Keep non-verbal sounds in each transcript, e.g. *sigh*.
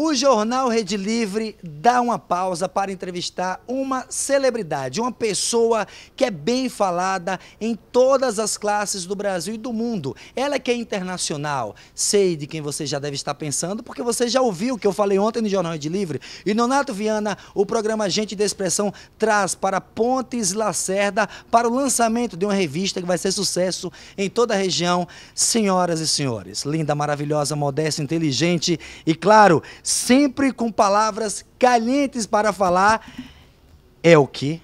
O jornal Rede Livre dá uma pausa para entrevistar uma celebridade, uma pessoa que é bem falada em todas as classes do Brasil e do mundo. Ela é que é internacional. Sei de quem você já deve estar pensando, porque você já ouviu o que eu falei ontem no Jornal Rede Livre. E Nonato Viana, o programa Gente de Expressão, traz para Pontes Lacerda para o lançamento de uma revista que vai ser sucesso em toda a região. Senhoras e senhores, linda, maravilhosa, modesta, inteligente e, claro, sempre com palavras calientes para falar. Elke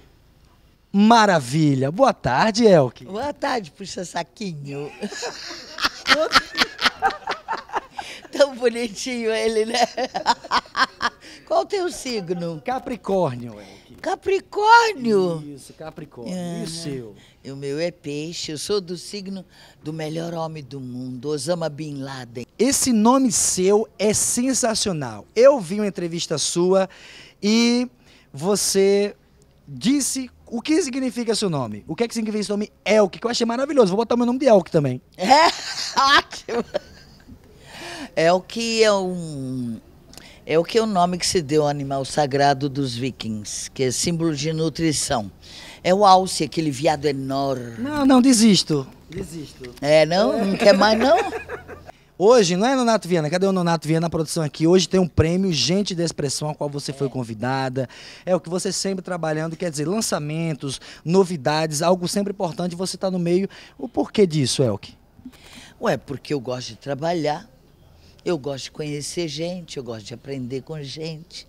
Maravilha. Boa tarde, Elke. Boa tarde, puxa saquinho. *laughs* Tão bonitinho ele, né? Qual o teu signo? Capricórnio, Elke. Capricórnio? Isso, Capricórnio. Ah, e o ah, seu? O meu é peixe. Eu sou do signo do melhor homem do mundo, Osama Bin Laden. Esse nome seu é sensacional. Eu vi uma entrevista sua e você disse o que significa seu nome? O que é que significa esse nome Elke? Que eu achei maravilhoso. Vou botar o meu nome de Elke também. *laughs* É, ótimo. Elk é um é o que é o nome que se deu ao animal sagrado dos vikings, que é símbolo de nutrição. É o alce, aquele viado enorme. Não, não, desisto. Desisto. É, não? Não quer mais, não? *laughs* Hoje, não é Nonato Viana, cadê o Nonato Viana na produção aqui? Hoje tem um prêmio Gente da Expressão, a qual você é. foi convidada. É o que você sempre trabalhando, quer dizer, lançamentos, novidades, algo sempre importante, você está no meio. O porquê disso, Elke? Ué, porque eu gosto de trabalhar, eu gosto de conhecer gente, eu gosto de aprender com gente.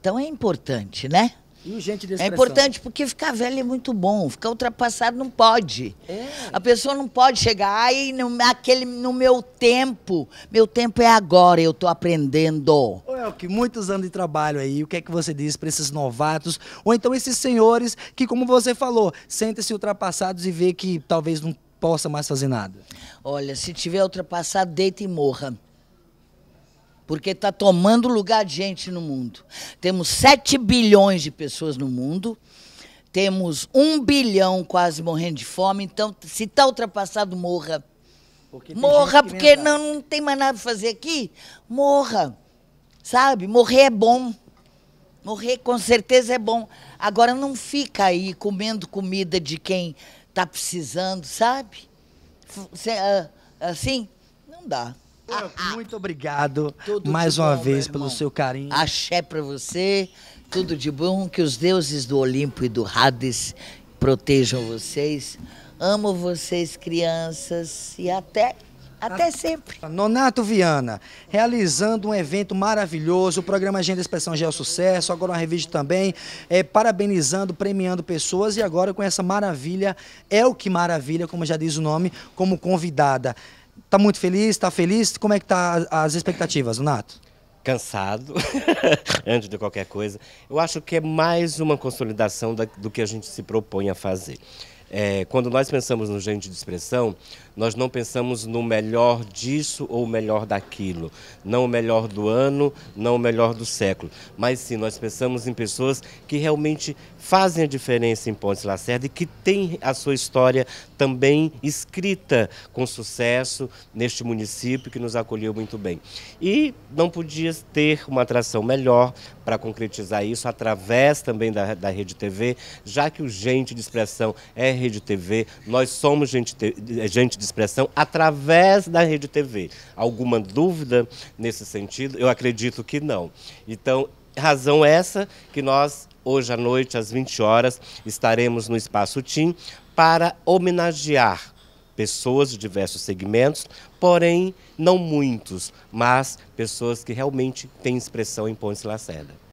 Então é importante, né? E gente de É importante porque ficar velho é muito bom, ficar ultrapassado não pode. É. A pessoa não pode chegar, ai, no, aquele, no meu tempo. Meu tempo é agora, eu estou aprendendo. É que muitos anos de trabalho aí, o que é que você diz para esses novatos? Ou então esses senhores que, como você falou, sentem-se ultrapassados e vê que talvez não possa mais fazer nada? Olha, se tiver ultrapassado, deita e morra porque está tomando lugar de gente no mundo. Temos 7 bilhões de pessoas no mundo, temos 1 bilhão quase morrendo de fome, então se está ultrapassado, morra. Porque morra, porque não, não tem mais nada para fazer aqui. Morra, sabe? Morrer é bom. Morrer com certeza é bom. Agora não fica aí comendo comida de quem está precisando, sabe? Ah, assim, não dá. Ah, ah. muito obrigado Tudo mais uma bom, vez pelo seu carinho. Axé para você. Tudo de bom. Que os deuses do Olimpo e do Hades protejam vocês. Amo vocês, crianças. E até até ah, sempre. Nonato Viana, realizando um evento maravilhoso, o programa Agenda Expressão já é sucesso, agora uma revista também, é, parabenizando, premiando pessoas e agora com essa maravilha, é o que maravilha, como já diz o nome, como convidada. Tá muito feliz, tá feliz? Como é que tá as expectativas, Nato? Cansado, *laughs* antes de qualquer coisa. Eu acho que é mais uma consolidação da, do que a gente se propõe a fazer. É, quando nós pensamos no gênero de expressão, nós não pensamos no melhor disso ou melhor daquilo, não o melhor do ano, não o melhor do século, mas sim nós pensamos em pessoas que realmente fazem a diferença em Pontes Lacerda e que têm a sua história também escrita com sucesso neste município que nos acolheu muito bem. E não podia ter uma atração melhor para concretizar isso através também da, da Rede TV, já que o Gente de Expressão é Rede TV, nós somos gente, te, é, gente de expressão através da Rede TV. Alguma dúvida nesse sentido? Eu acredito que não. Então, razão essa que nós, hoje à noite, às 20 horas, estaremos no Espaço Tim para homenagear pessoas de diversos segmentos, porém não muitos, mas pessoas que realmente têm expressão em Pontes Lacerda.